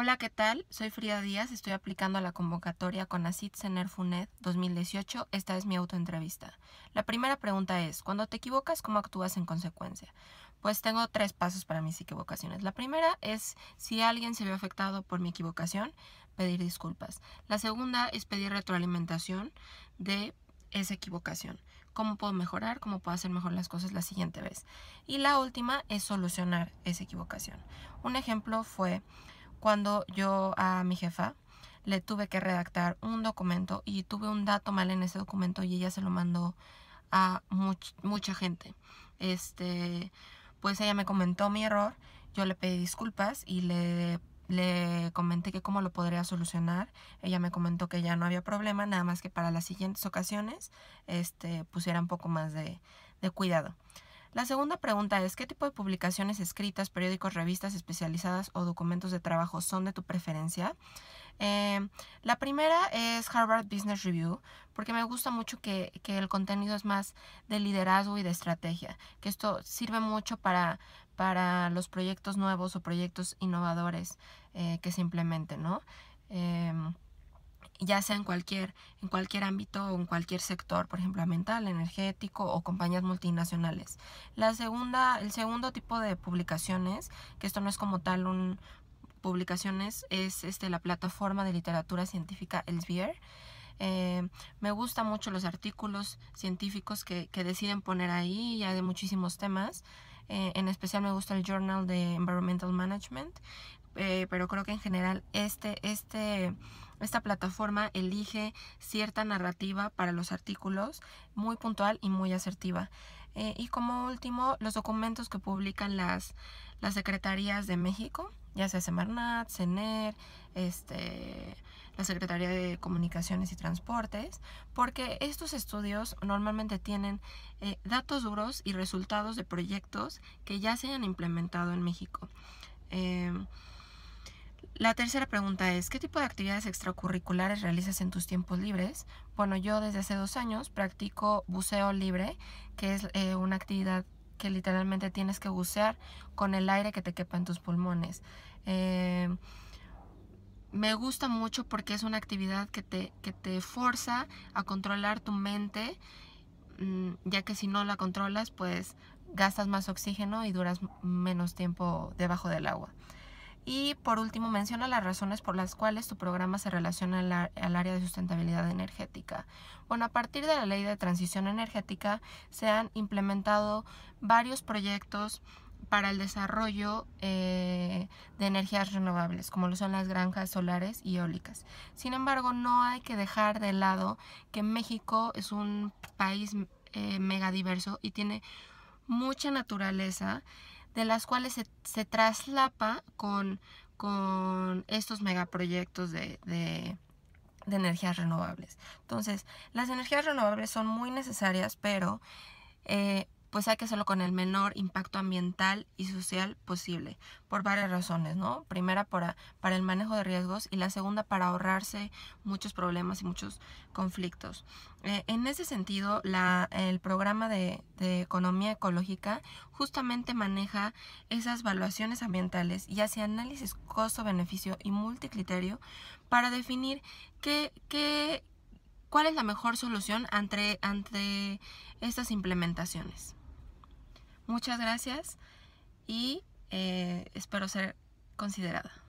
Hola, ¿qué tal? Soy Frida Díaz, estoy aplicando a la convocatoria con ACID FUNED 2018. Esta es mi autoentrevista. La primera pregunta es, cuando te equivocas, ¿cómo actúas en consecuencia? Pues tengo tres pasos para mis equivocaciones. La primera es, si alguien se ve afectado por mi equivocación, pedir disculpas. La segunda es pedir retroalimentación de esa equivocación. Cómo puedo mejorar, cómo puedo hacer mejor las cosas la siguiente vez. Y la última es solucionar esa equivocación. Un ejemplo fue cuando yo a mi jefa le tuve que redactar un documento y tuve un dato mal en ese documento y ella se lo mandó a mucha gente. Este, pues ella me comentó mi error, yo le pedí disculpas y le, comenté que cómo lo podría solucionar. Ella me comentó que ya no había problema, nada más que para las siguientes ocasiones este, pusiera un poco más de, de cuidado. La segunda pregunta es, ¿qué tipo de publicaciones escritas, periódicos, revistas especializadas o documentos de trabajo son de tu preferencia? Eh, la primera es Harvard Business Review, porque me gusta mucho que, el contenido es más de liderazgo y de estrategia, que esto sirve mucho para, para los proyectos nuevos o proyectos innovadores eh, que se implementen, ¿no? Em, ya sea en cualquier, en cualquier ámbito o en cualquier sector, por ejemplo, ambiental, energético o compañías multinacionales. La segunda, el segundo tipo de publicaciones, que esto no es como tal un publicaciones, es este, la plataforma de literatura científica Elsevier. Eh, me gustan mucho los artículos científicos que, deciden poner ahí, ya de muchísimos temas. Eh, en especial me gusta el Journal de Environmental Management. Eh, pero creo que en general este, este, esta plataforma elige cierta narrativa para los artículos muy puntual y muy asertiva. Eh, y como último, los documentos que publican las, las secretarías de México, ya sea Semarnat, CENER, este, la Secretaría de Comunicaciones y Transportes, porque estos estudios normalmente tienen eh, datos duros y resultados de proyectos que ya se han implementado en México. La tercera pregunta es, ¿qué tipo de actividades extracurriculares realizas en tus tiempos libres? Bueno, yo desde hace dos años practico buceo libre, que es eh, una actividad que literalmente tienes que bucear con el aire que te quepa en tus pulmones. Eh, me gusta mucho porque es una actividad que te, que te forza a controlar tu mente, mm, ya que si no la controlas, pues gastas más oxígeno y duras menos tiempo debajo del agua. Y por último, menciona las razones por las cuales tu programa se relaciona al, área de sustentabilidad energética. Bueno, a partir de la ley de transición energética se han implementado varios proyectos para el desarrollo eh, de energías renovables, como lo son las granjas solares y eólicas. Sin embargo, no hay que dejar de lado que México es un país eh, megadiverso y tiene mucha naturaleza de las cuales se, traslapa con, con, estos megaproyectos de, de, energías renovables. Entonces, las energías renovables son muy necesarias, pero eh, pues hay que hacerlo con el menor impacto ambiental y social posible, por varias razones, ¿no? Primera, para, para el manejo de riesgos y la segunda, para ahorrarse muchos problemas y muchos conflictos. Eh, en ese sentido, la, el programa de, economía ecológica justamente maneja esas evaluaciones ambientales y hace análisis costo-beneficio y multicriterio para definir qué, qué, cuál es la mejor solución ante estas implementaciones. Muchas gracias y eh, espero ser considerada.